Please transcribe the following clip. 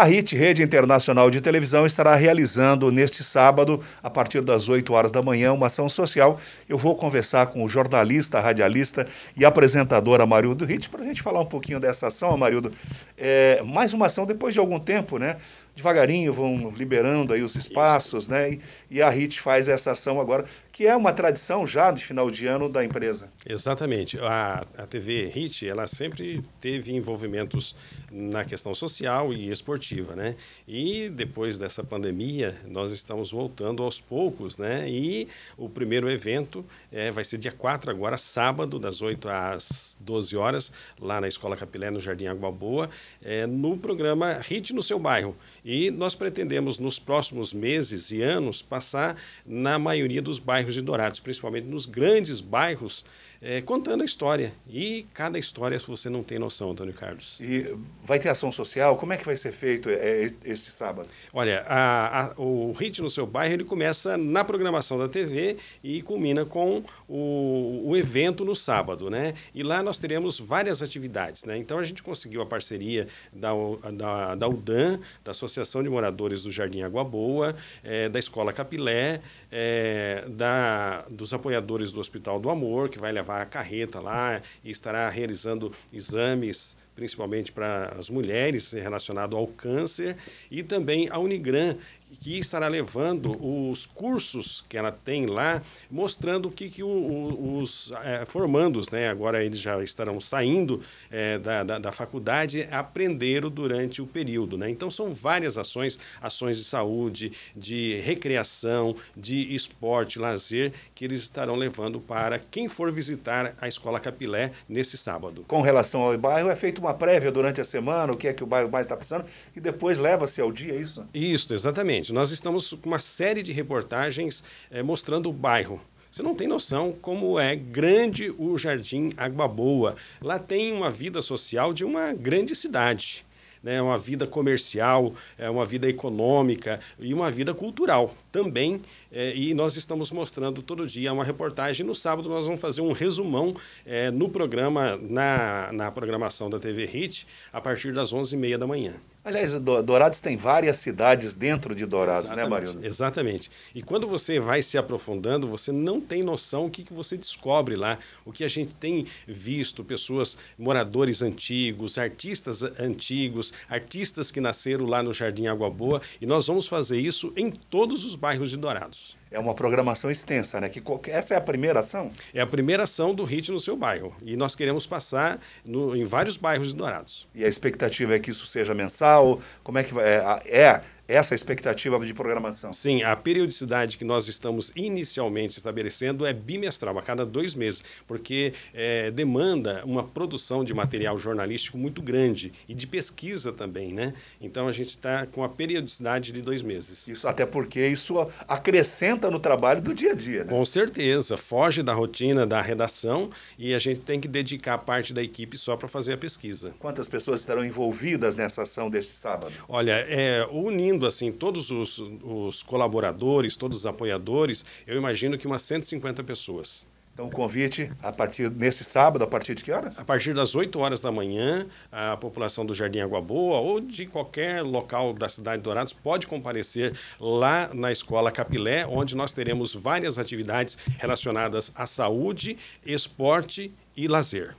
A RIT, Rede Internacional de Televisão, estará realizando neste sábado, a partir das 8 horas da manhã, uma ação social. Eu vou conversar com o jornalista, radialista e apresentadora Amarildo RIT para a gente falar um pouquinho dessa ação, Amarildo. É, mais uma ação depois de algum tempo, né? devagarinho vão liberando aí os espaços, Isso. né? E, e, a RIT faz essa ação agora, que é uma tradição já de final de ano da empresa. Exatamente. A, a TV RIT, ela sempre teve envolvimentos na questão social e esportiva, né? E depois dessa pandemia, nós estamos voltando aos poucos, né? E o primeiro evento é, vai ser dia 4 agora, sábado, das 8 às 12 horas, lá na Escola Capilé, no Jardim Água Boa, é, no programa Hit no Seu Bairro. E nós pretendemos, nos próximos meses e anos, passar na maioria dos bairros de Dourados, principalmente nos grandes bairros é, contando a história. E cada história se você não tem noção, Antônio Carlos. E vai ter ação social? Como é que vai ser feito é, é este sábado? Olha, a, a, o Hit no Seu Bairro ele começa na programação da TV e culmina com o, o evento no sábado, né? E lá nós teremos várias atividades, né? Então a gente conseguiu a parceria da, da, da UDAM, da Associação de Moradores do Jardim Água Boa, é, da Escola Capilé, é, da, dos apoiadores do Hospital do Amor, que vai levar levar a carreta lá e estará realizando exames principalmente para as mulheres, é relacionado ao câncer, e também a Unigran, que estará levando os cursos que ela tem lá, mostrando o que, que o, o, os é, formandos, né, agora eles já estarão saindo é, da, da, da, faculdade, aprenderam durante o período. Né? Então, são várias ações, ações de saúde, de recreação, de esporte, lazer, que eles estarão levando para quem for visitar a Escola Capilé nesse sábado. Com relação ao bairro, é feito uma prévia durante a semana, o que é que o bairro mais está precisando, e depois leva-se ao dia é isso? Isso, exatamente. Nós estamos com uma série de reportagens é, mostrando o bairro. Você não tem noção como é grande o Jardim Água Boa. Lá tem uma vida social de uma grande cidade né, é uma vida comercial, é, uma vida econômica e uma vida cultural também. É, e nós estamos mostrando todo dia uma reportagem. No sábado nós vamos fazer um resumão é, no programa, na, na programação da TV Hit, a partir das 11h30 da manhã. Aliás, Dourados tem várias cidades dentro de Dourados, né, Exatamente. né, Marilda? Exatamente. E quando você vai se aprofundando, você não tem noção o que, que você descobre lá. O que a gente tem visto, pessoas, moradores antigos, artistas antigos, artistas que nasceram lá no Jardim Água Boa. E nós vamos fazer isso em todos os bairros de Dourados é uma programação extensa, né? Que essa é a primeira ação? É a primeira ação do HIT no seu bairro. E nós queremos passar no... em vários bairros de Dourados. E a expectativa é que isso seja mensal? Como é que vai... É, é essa expectativa de programação? Sim, a periodicidade que nós estamos inicialmente estabelecendo é bimestral, a cada dois meses, porque é, demanda uma produção de material jornalístico muito grande e de pesquisa também, né? Então a gente está com a periodicidade de dois meses. Isso, até porque isso acrescenta no trabalho do dia a dia, né? Com certeza, foge da rotina da redação e a gente tem que dedicar parte da equipe só para fazer a pesquisa. Quantas pessoas estarão envolvidas nessa ação deste sábado? Olha, é, unindo assim todos os, os colaboradores, todos os apoiadores, eu imagino que umas 150 pessoas. Então, o convite a partir nesse sábado, a partir de que horas? A partir das 8 horas da manhã, a população do Jardim Água Boa ou de qualquer local da cidade de Dourados pode comparecer lá na Escola Capilé, onde nós teremos várias atividades relacionadas à saúde, esporte e lazer.